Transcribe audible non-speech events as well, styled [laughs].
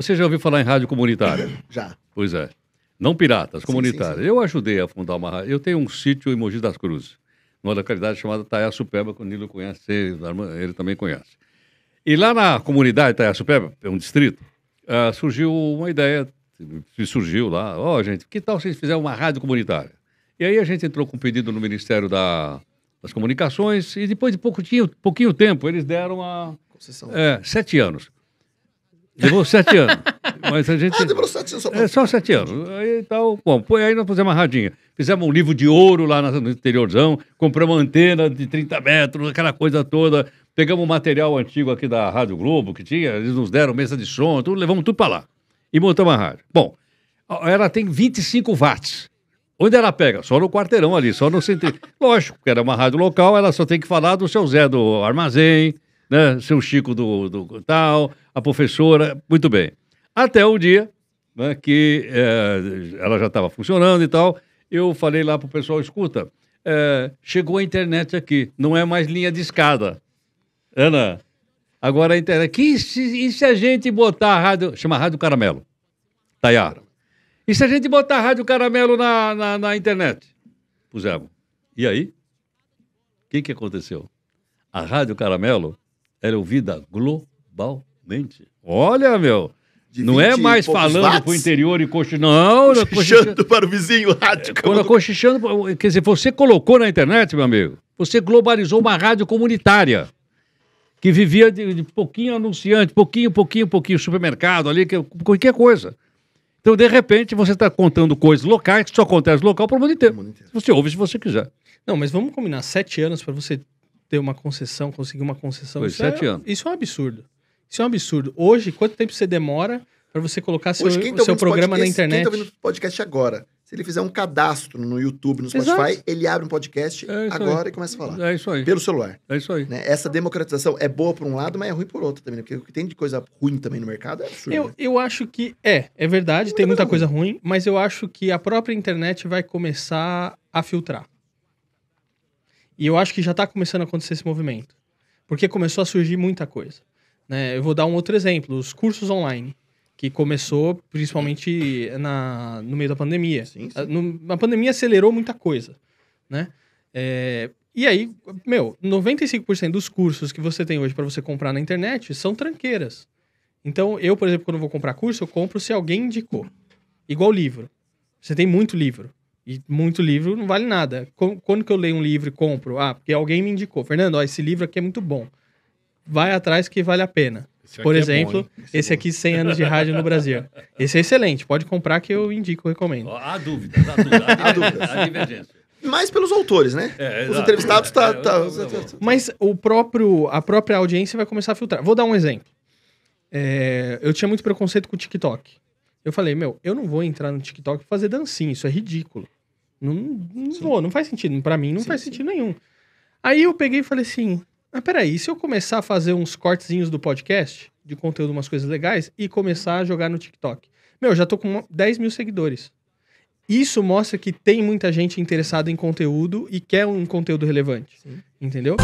Você já ouviu falar em rádio comunitária? [coughs] Já. Pois é. Não piratas, comunitárias. Eu ajudei a fundar uma rádio. Eu tenho um sítio em Mogi das Cruzes, numa localidade chamada Taia Superba, que o Nilo conhece, ele também conhece. E lá na comunidade Taia Superba, é um distrito, uh, surgiu uma ideia, surgiu lá, ó oh, gente, que tal se fizer uma rádio comunitária? E aí a gente entrou com um pedido no Ministério da, das Comunicações e depois de pouco, pouquinho, pouquinho tempo eles deram a... Concessão. É, sete anos. Levou sete anos. Mas a gente. Ah, demorou sete anos só. Pra... É, só sete anos. Aí tal. Então, bom, foi aí nós fizemos uma radinha. Fizemos um livro de ouro lá no interiorzão, compramos uma antena de 30 metros, aquela coisa toda. Pegamos um material antigo aqui da Rádio Globo que tinha, eles nos deram mesa de som, tudo, levamos tudo para lá. E montamos a rádio. Bom, ela tem 25 watts. Onde ela pega? Só no quarteirão ali, só no centro. [laughs] Lógico, porque era uma rádio local, ela só tem que falar do seu Zé do armazém, né? Seu Chico do, do tal, a professora, muito bem. Até o dia né, que é, ela já estava funcionando e tal, eu falei lá pro pessoal, escuta, é, chegou a internet aqui, não é mais linha de escada. Ana, agora a internet. Que se, e se a gente botar a rádio. Chama Rádio Caramelo. Tayara. E se a gente botar a Rádio Caramelo na, na, na internet? Pusemos. E aí? O que, que aconteceu? A Rádio Caramelo era ouvida globalmente. Olha, meu. Não é mais falando watts? pro interior e cochichando. Não, cochichando para o vizinho rádio. É, quando cochichando, quer dizer, você colocou na internet, meu amigo, você globalizou uma rádio comunitária que vivia de, de pouquinho anunciante, pouquinho, pouquinho, pouquinho, supermercado ali, que, qualquer coisa. Então, de repente, você está contando coisas locais que só acontece local para o mundo inteiro. Você ouve se você quiser. Não, mas vamos combinar sete anos para você ter uma concessão, conseguir uma concessão. Foi isso é sete é, anos. Isso é um absurdo. Isso é um absurdo. Hoje, quanto tempo você demora para você colocar seu, Hoje, seu programa podcast, na internet? Quem tá ouvindo tá podcast agora, se ele fizer um cadastro no YouTube, no Spotify, Exato. ele abre um podcast é agora aí. e começa a falar. É isso aí. Pelo celular. É isso aí. Né? Essa democratização é boa por um lado, mas é ruim por outro também. Né? Porque o que tem de coisa ruim também no mercado é absurdo. Eu, né? eu acho que é, é verdade, Não tem muita coisa ruim, mas eu acho que a própria internet vai começar a filtrar. E eu acho que já está começando a acontecer esse movimento, porque começou a surgir muita coisa. Né? Eu vou dar um outro exemplo: os cursos online, que começou principalmente na, no meio da pandemia. Sim, sim. A, no, a pandemia acelerou muita coisa, né? É, e aí, meu, 95% dos cursos que você tem hoje para você comprar na internet são tranqueiras. Então, eu, por exemplo, quando vou comprar curso, eu compro se alguém indicou. Igual livro. Você tem muito livro. E muito livro não vale nada. Quando que eu leio um livro e compro? Ah, porque alguém me indicou. Fernando, ó, esse livro aqui é muito bom. Vai atrás que vale a pena. Por exemplo, é bom, esse, esse é aqui, 100 anos de rádio no Brasil. Esse é excelente. Pode comprar que eu indico, recomendo. Há dúvidas, há dúvidas. Há dúvidas. Há divergência. Mais pelos autores, né? É, Os entrevistados tá, tá, Mas o próprio, a própria audiência vai começar a filtrar. Vou dar um exemplo. É, eu tinha muito preconceito com o TikTok. Eu falei, meu, eu não vou entrar no TikTok fazer dancinha, isso é ridículo. Não, não vou, não faz sentido. para mim não sim, faz sentido nenhum. Aí eu peguei e falei assim: ah, peraí, se eu começar a fazer uns cortezinhos do podcast, de conteúdo, umas coisas legais, e começar a jogar no TikTok? Meu, já tô com 10 mil seguidores. Isso mostra que tem muita gente interessada em conteúdo e quer um conteúdo relevante. Entendeu?